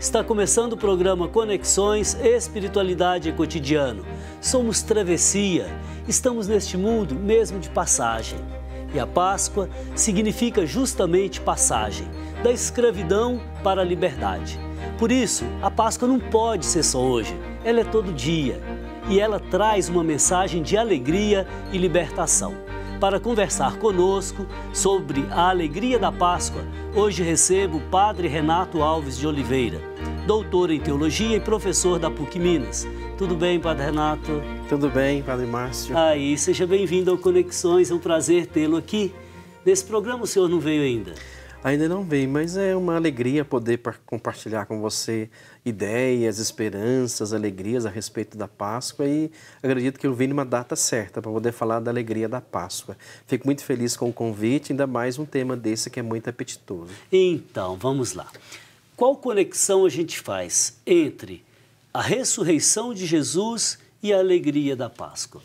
Está começando o programa Conexões Espiritualidade e Cotidiano. Somos travessia, estamos neste mundo mesmo de passagem. E a Páscoa significa justamente passagem, da escravidão para a liberdade. Por isso, a Páscoa não pode ser só hoje, ela é todo dia. E ela traz uma mensagem de alegria e libertação para conversar conosco sobre a alegria da Páscoa, hoje recebo o Padre Renato Alves de Oliveira, doutor em teologia e professor da PUC Minas. Tudo bem, Padre Renato? Tudo bem, Padre Márcio. Aí, seja bem-vindo ao Conexões, é um prazer tê-lo aqui. Nesse programa o senhor não veio ainda? Ainda não veio, mas é uma alegria poder compartilhar com você ideias, esperanças, alegrias a respeito da Páscoa e acredito que eu vim numa data certa para poder falar da alegria da Páscoa. Fico muito feliz com o convite, ainda mais um tema desse que é muito apetitoso. Então, vamos lá. Qual conexão a gente faz entre a ressurreição de Jesus e a alegria da Páscoa?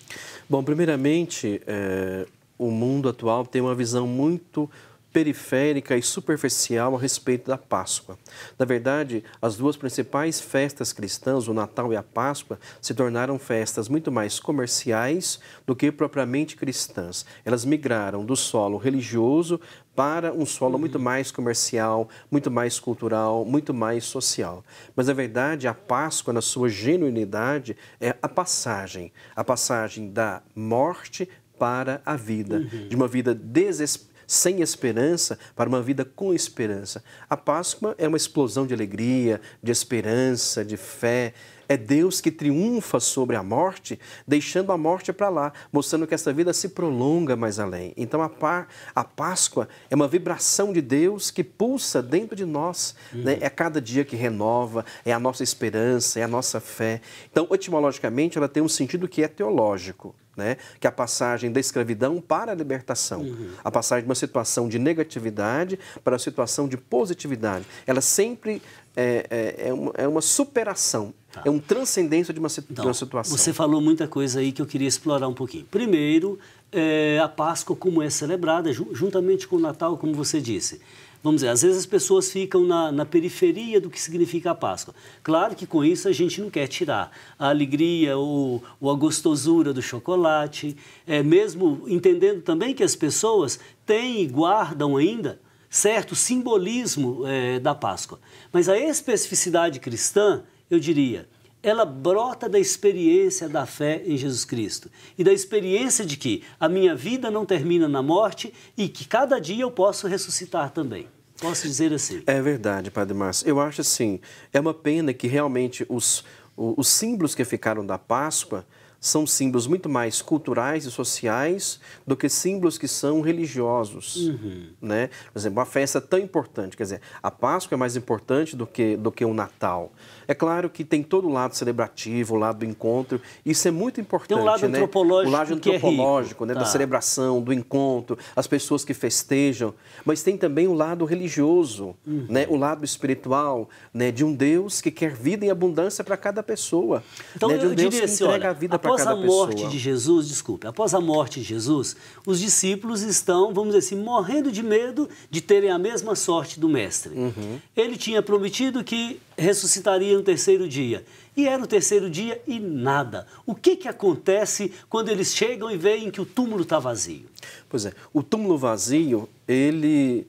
Bom, primeiramente, é, o mundo atual tem uma visão muito periférica e superficial a respeito da Páscoa. Na verdade, as duas principais festas cristãs, o Natal e a Páscoa, se tornaram festas muito mais comerciais do que propriamente cristãs. Elas migraram do solo religioso para um solo muito uhum. mais comercial, muito mais cultural, muito mais social. Mas, na verdade, a Páscoa, na sua genuinidade, é a passagem a passagem da morte para a vida, uhum. de uma vida desesperada sem esperança para uma vida com esperança. A Páscoa é uma explosão de alegria, de esperança, de fé. É Deus que triunfa sobre a morte, deixando a morte para lá, mostrando que essa vida se prolonga mais além. Então a, pá, a Páscoa é uma vibração de Deus que pulsa dentro de nós. Uhum. Né? É cada dia que renova, é a nossa esperança, é a nossa fé. Então, etimologicamente, ela tem um sentido que é teológico né? que é a passagem da escravidão para a libertação, uhum. a passagem de uma situação de negatividade para a situação de positividade. Ela sempre é, é, é, uma, é uma, superação, tá. é uma transcendência de uma, então, de uma, situação. Você falou muita coisa aí que eu queria explorar um pouquinho. Primeiro, é, a Páscoa como é celebrada, juntamente com o Natal, como você disse vamos dizer, às vezes as pessoas ficam na, na, periferia do que significa a Páscoa. Claro que com isso a gente não quer tirar a alegria ou, ou a gostosura do chocolate, é, mesmo entendendo também que as pessoas têm e guardam ainda certo simbolismo é, da Páscoa. Mas a especificidade cristã, eu diria, ela brota da experiência da fé em Jesus Cristo e da experiência de que a minha vida não termina na morte e que cada dia eu posso ressuscitar também. Posso dizer assim. É verdade, Padre Márcio. Eu acho assim, é uma pena que realmente os, os símbolos que ficaram da Páscoa são símbolos muito mais culturais e sociais do que símbolos que são religiosos, uhum. né? Por exemplo, uma festa tão importante, quer dizer, a Páscoa é mais importante do que do que o Natal. É claro que tem todo o lado celebrativo, o lado do encontro, isso é muito importante. Tem um lado né? antropológico. O lado é antropológico, é né? Tá. da celebração, do encontro, as pessoas que festejam, mas tem também o lado religioso, uhum. né? o lado espiritual, né? de um Deus que quer vida em abundância para cada pessoa. Então, né? de um eu Deus diria que assim, entrega olha, a vida para cada pessoa. Após a morte pessoa. de Jesus, desculpe, após a morte de Jesus, os discípulos estão, vamos dizer assim, morrendo de medo de terem a mesma sorte do Mestre. Uhum. Ele tinha prometido que ressuscitaria no terceiro dia. E era o terceiro dia e nada. O que, que acontece quando eles chegam e veem que o túmulo está vazio? Pois é, o túmulo vazio, ele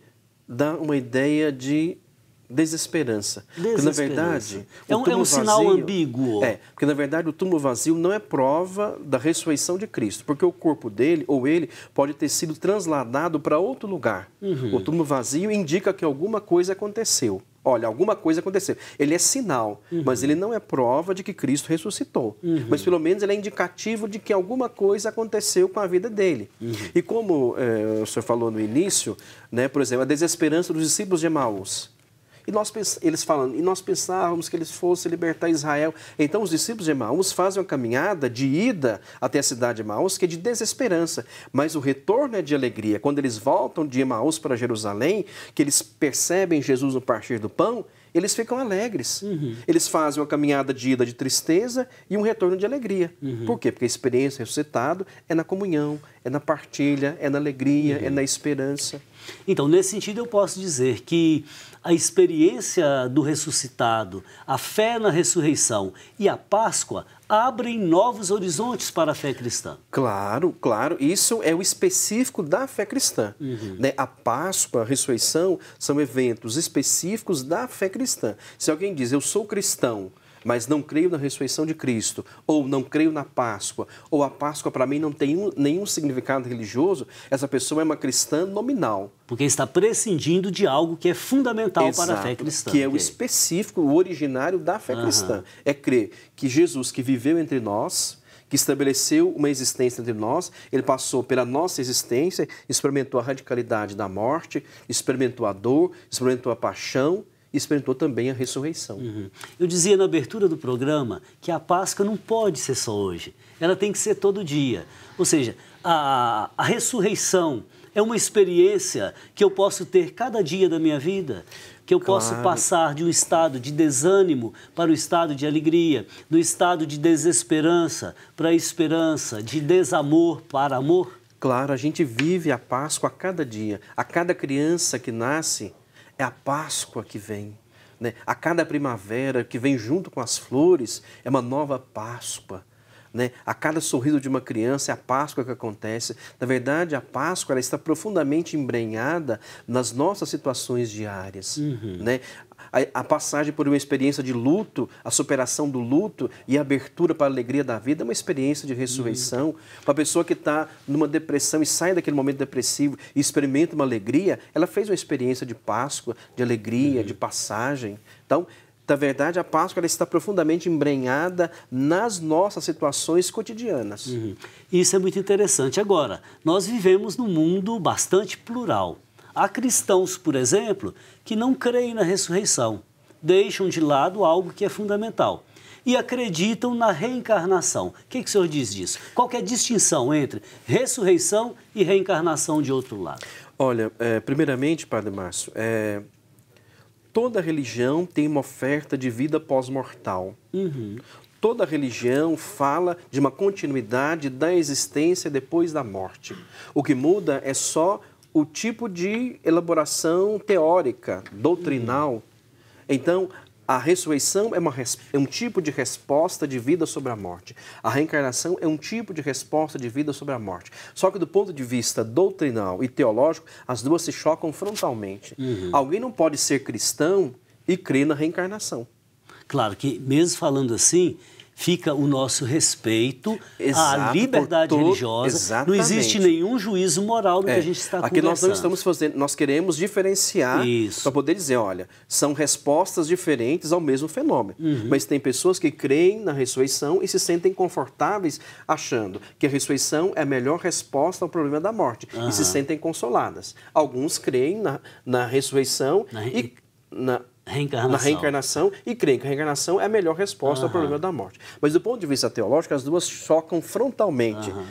dá uma ideia de desesperança. desesperança. Porque, na verdade, é um, é um sinal vazio, ambíguo. É, porque na verdade o túmulo vazio não é prova da ressurreição de Cristo, porque o corpo dele ou ele pode ter sido transladado para outro lugar. Uhum. O túmulo vazio indica que alguma coisa aconteceu olha, alguma coisa aconteceu. Ele é sinal, uhum. mas ele não é prova de que Cristo ressuscitou. Uhum. Mas pelo menos ele é indicativo de que alguma coisa aconteceu com a vida dele. Uhum. E como eh, o senhor falou no início, né, por exemplo, a desesperança dos discípulos de Emaús. E nós, eles falam e nós pensávamos que eles fossem libertar Israel. Então os discípulos de Emaús fazem uma caminhada de ida até a cidade de Emaús, que é de desesperança, mas o retorno é de alegria. Quando eles voltam de Emaús para Jerusalém, que eles percebem Jesus no partir do pão, eles ficam alegres. Uhum. Eles fazem uma caminhada de ida de tristeza e um retorno de alegria. Uhum. Por quê? Porque a experiência ressuscitada é na comunhão, é na partilha, é na alegria, uhum. é na esperança. Então, nesse sentido, eu posso dizer que a experiência do ressuscitado, a fé na ressurreição e a Páscoa abrem novos horizontes para a fé cristã. Claro, claro. Isso é o específico da fé cristã. Uhum. Né? A Páscoa, a ressurreição são eventos específicos da fé cristã. Se alguém diz, eu sou cristão, mas não creio na ressurreição de Cristo, ou não creio na Páscoa, ou a Páscoa para mim não tem um, nenhum significado religioso, essa pessoa é uma cristã nominal. Porque está prescindindo de algo que é fundamental Exato, para a fé cristã. Que é o específico, o originário da fé uhum. cristã. É crer que Jesus, que viveu entre nós, que estabeleceu uma existência entre nós, ele passou pela nossa existência, experimentou a radicalidade da morte, experimentou a dor, experimentou a paixão, experimentou também a ressurreição. Uhum. Eu dizia na abertura do programa que a Páscoa não pode ser só hoje, ela tem que ser todo dia. Ou seja, a, a ressurreição é uma experiência que eu posso ter cada dia da minha vida, que eu claro. posso passar de um estado de desânimo para o um estado de alegria, do estado de desesperança para esperança, de desamor para amor. Claro, a gente vive a Páscoa a cada dia. A cada criança que nasce, é a Páscoa que vem. Né? A cada primavera que vem junto com as flores é uma nova Páscoa. Né? A cada sorriso de uma criança é a Páscoa que acontece. Na verdade, a Páscoa ela está profundamente embrenhada nas nossas situações diárias. Uhum. Né? a, a passagem por uma experiência de luto, a superação do luto e a abertura para a alegria da vida é uma experiência de ressurreição. Uhum. Uma pessoa que está numa depressão e sai daquele momento depressivo e experimenta uma alegria, ela fez uma experiência de Páscoa, de alegria, uhum. de passagem. Então, na verdade, a Páscoa ela está profundamente embrenhada nas nossas situações cotidianas. Uhum. Isso é muito interessante. Agora, nós vivemos num mundo bastante plural. Há cristãos, por exemplo, que não creem na ressurreição, deixam de lado algo que é fundamental e acreditam na reencarnação. O que, que o senhor diz disso? Qual é a distinção entre ressurreição e reencarnação de outro lado? Olha, é, primeiramente, Padre Márcio, é, toda religião tem uma oferta de vida pós-mortal. Uhum. Toda religião fala de uma continuidade da existência depois da morte. O que muda é só o tipo de elaboração teórica, doutrinal. Então, a ressurreição é, uma, é, um tipo de resposta de vida sobre a morte. A reencarnação é um tipo de resposta de vida sobre a morte. Só que do ponto de vista doutrinal e teológico, as duas se chocam frontalmente. Uhum. Alguém não pode ser cristão e crer na reencarnação. Claro que, mesmo falando assim, fica o nosso respeito Exato, à liberdade todo, religiosa. Exatamente. Não existe nenhum juízo moral no é, que a é, gente está aqui conversando. Aqui nós não estamos fazendo, nós queremos diferenciar para poder dizer, olha, são respostas diferentes ao mesmo fenômeno. Uhum. Mas tem pessoas que creem na ressurreição e se sentem confortáveis achando que a ressurreição é a melhor resposta ao problema da morte uhum. e se sentem consoladas. Alguns creem na, na ressurreição na... e na Reencarnação. na reencarnação e creem que a reencarnação é a melhor resposta uhum. ao problema da morte. Mas do ponto de vista teológico, as duas chocam frontalmente. Uhum.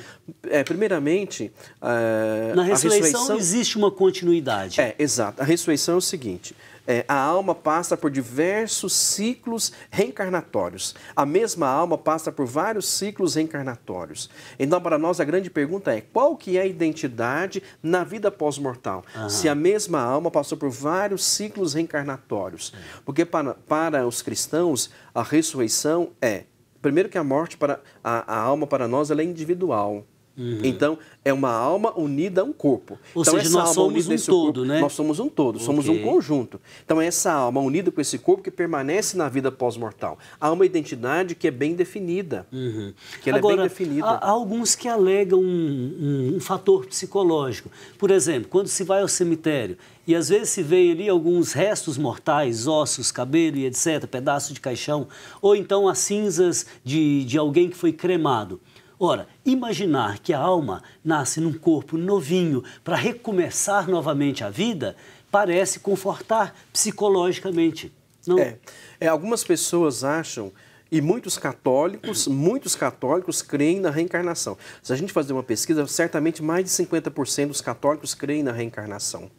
É, primeiramente, eh, a, na ressurreição, a ressurreição existe uma continuidade. É, exato. A ressurreição é o seguinte: é, a alma passa por diversos ciclos reencarnatórios. A mesma alma passa por vários ciclos reencarnatórios. Então, para nós, a grande pergunta é qual que é a identidade na vida pós-mortal? Uhum. Se a mesma alma passou por vários ciclos reencarnatórios. Uhum. Porque para, para os cristãos, a ressurreição é... Primeiro que a morte para a, a alma para nós ela é individual. Uhum. Então, é uma alma unida a um corpo. Ou então, seja, nós somos um todo, corpo, né? Nós somos um todo, okay. somos um conjunto. Então, é essa alma unida com esse corpo que permanece na vida pós-mortal. Há uma identidade que é bem definida. Uhum. Que ela Agora, é bem definida. Há, há alguns que alegam um, um, um fator psicológico. Por exemplo, quando se vai ao cemitério e às vezes se vê ali alguns restos mortais, ossos, cabelo e etc., pedaço de caixão, ou então as cinzas de, de alguém que foi cremado. Ora, imaginar que a alma nasce num corpo novinho para recomeçar novamente a vida parece confortar psicologicamente. Não? É, é algumas pessoas acham e muitos católicos, muitos católicos creem na reencarnação. Se a gente fazer uma pesquisa, certamente mais de 50% dos católicos creem na reencarnação.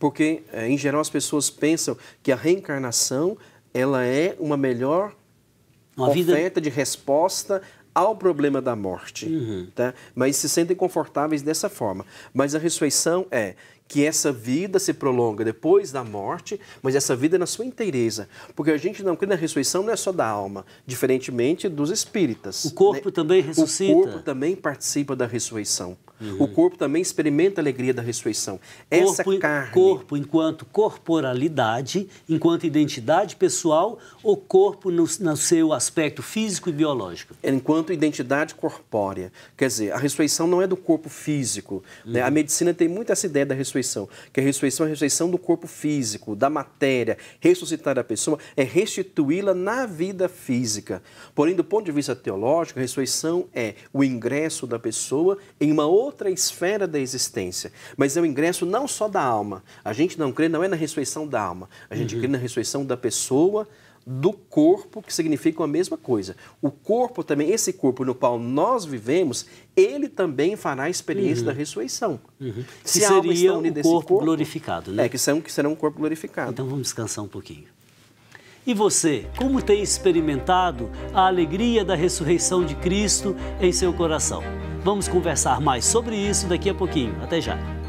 Porque, é, em geral, as pessoas pensam que a reencarnação ela é uma melhor uma oferta vida... de resposta ao problema da morte, uhum. tá? mas se sentem confortáveis dessa forma. Mas a ressurreição é que essa vida se prolonga depois da morte, mas essa vida é na sua inteireza. Porque a gente não crê na ressurreição não é só da alma, diferentemente dos espíritas. O corpo né? também ressuscita. O corpo também participa da ressurreição. Uhum. O corpo também experimenta a alegria da ressurreição. Corpo, carne... Corpo enquanto corporalidade, enquanto identidade pessoal, ou corpo no, no seu aspecto físico e biológico? É, enquanto identidade corpórea. Quer dizer, a ressurreição não é do corpo físico. Uhum. Né? A uhum. medicina tem muito essa ideia da ressurreição, que a ressurreição é a ressurreição do corpo físico, da matéria. Ressuscitar a pessoa é restituí-la na vida física. Porém, do ponto de vista teológico, a ressurreição é o ingresso da pessoa em uma outra outra esfera da existência. Mas é o ingresso não só da alma. A gente não crê, não é na ressurreição da alma. A gente uhum. crê na ressurreição da pessoa, do corpo, que significam a mesma coisa. O corpo também, esse corpo no qual nós vivemos, ele também fará a experiência uhum. da ressurreição. Uhum. Se que seria um corpo, corpo, glorificado, né? É, que, são, que serão um corpo glorificado. Então vamos descansar um pouquinho. E você, como tem experimentado a alegria da ressurreição de Cristo em seu coração? Vamos conversar mais sobre isso daqui a pouquinho. Até já!